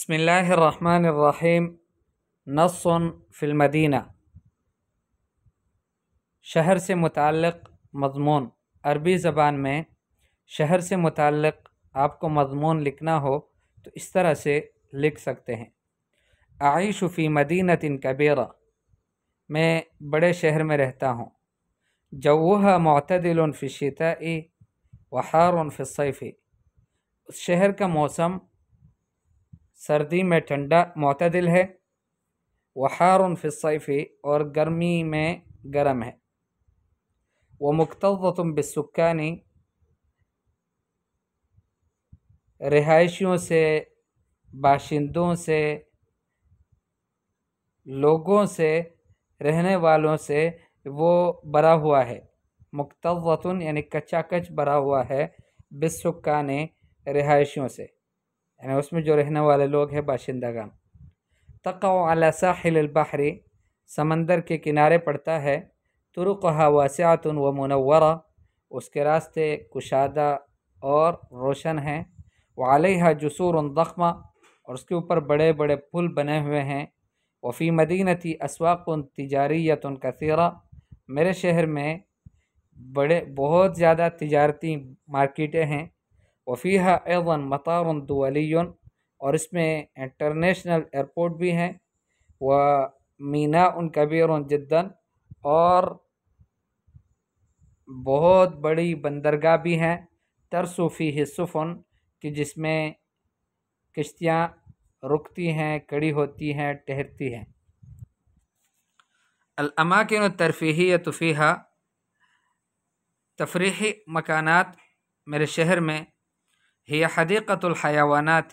بسم اللہ الرحمن الرحیم فی المدینہ شہر سے متعلق مضمون عربی زبان میں شہر سے متعلق آپ کو مضمون لکھنا ہو تو اس طرح سے لکھ سکتے ہیں فی مدینہ تن کبیرہ میں بڑے شہر میں رہتا ہوں جوہ معتدل فی شتائی وحار فی و اس شہر کا موسم سردی میں ٹھنڈا معتدل ہے وہ فی الصیف اور گرمی میں گرم ہے وہ مکتوطن بسکانی رہائشیوں سے باشندوں سے لوگوں سے رہنے والوں سے وہ بھرا ہوا ہے مکتوطن یعنی کچا کچ بھرا ہوا ہے بسکان رہائشیوں سے یعنی اس میں جو رہنے والے لوگ ہیں باشندہ گان علی ساحل البحری سمندر کے کنارے پڑتا ہے ترقہ واسعت و منورہ اس کے راستے کشادہ اور روشن ہیں وعلیہ جسور ضخمہ اور اس کے اوپر بڑے بڑے پل بنے ہوئے ہیں وفی مدینتی اسواق تجاریت کثیرہ میرے شہر میں بڑے بہت زیادہ تجارتی مارکیٹیں ہیں وفیحہ مطار دولی اور اس میں انٹرنیشنل ایئرپورٹ بھی ہیں و مینا ان کبیر جدا اور بہت بڑی بندرگاہ بھی ہیں ترسوفی سفن کہ جس میں کشتیاں رکتی ہیں کڑی ہوتی ہیں ٹہرتی ہیں الاماکن کے ترفیحی یا تفریحی مکانات میرے شہر میں هي حديقة الحيوانات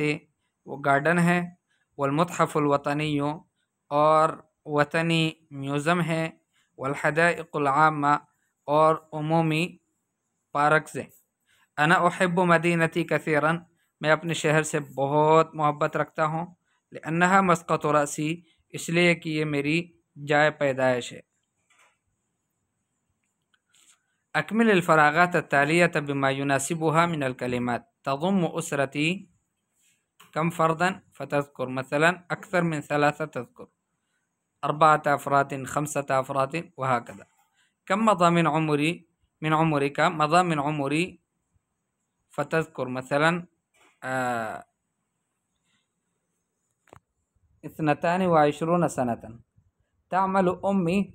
وगार्डन है والمتحف الوطني और وطني म्यूज़म है والحدائق العامة और عمومی पार्कस أنا أحب مدينتي كثيرا मैं अपने शहर से बहुत मोहब्बत रखता हूँ لأنها مسقط رأسي इसलिए कि ये मेरी जाय पैदाइश है أكمل الفراغات التالية بما يناسبها من الكلمات تضم أسرتي كم فردا فتذكر مثلا أكثر من ثلاثة تذكر أربعة أفراد خمسة أفراد وهكذا كم مضى من عمري من عمرك مضى من عمري فتذكر مثلا آه اثنتان وعشرون سنة تعمل أمي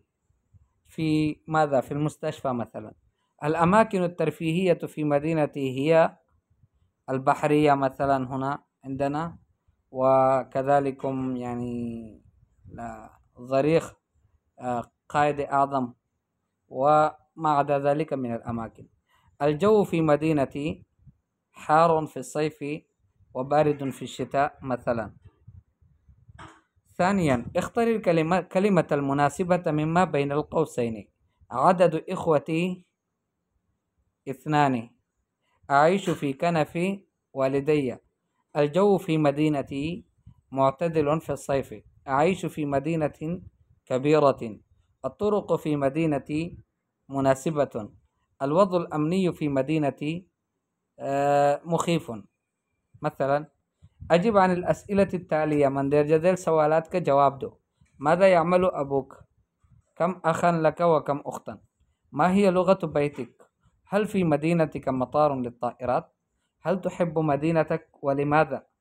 في ماذا في المستشفى مثلا الأماكن الترفيهية في مدينتي هي البحرية مثلا هنا عندنا وكذلك يعني آه، ضريخ آه، قائد أعظم وما عدا ذلك من الأماكن الجو في مدينتي حار في الصيف وبارد في الشتاء مثلا ثانيا اختر الكلمة كلمة المناسبة مما بين القوسين عدد إخوتي اثنان أعيش في كنف والدي الجو في مدينتي معتدل في الصيف أعيش في مدينة كبيرة الطرق في مدينتي مناسبة الوضع الأمني في مدينتي آه، مخيف مثلا أجب عن الأسئلة التالية من دير جدل سوالاتك جواب دو ماذا يعمل أبوك؟ كم أخا لك وكم أختا؟ ما هي لغة بيتك؟ هل في مدينتك مطار للطائرات؟ هل تحب مدينتك ولماذا؟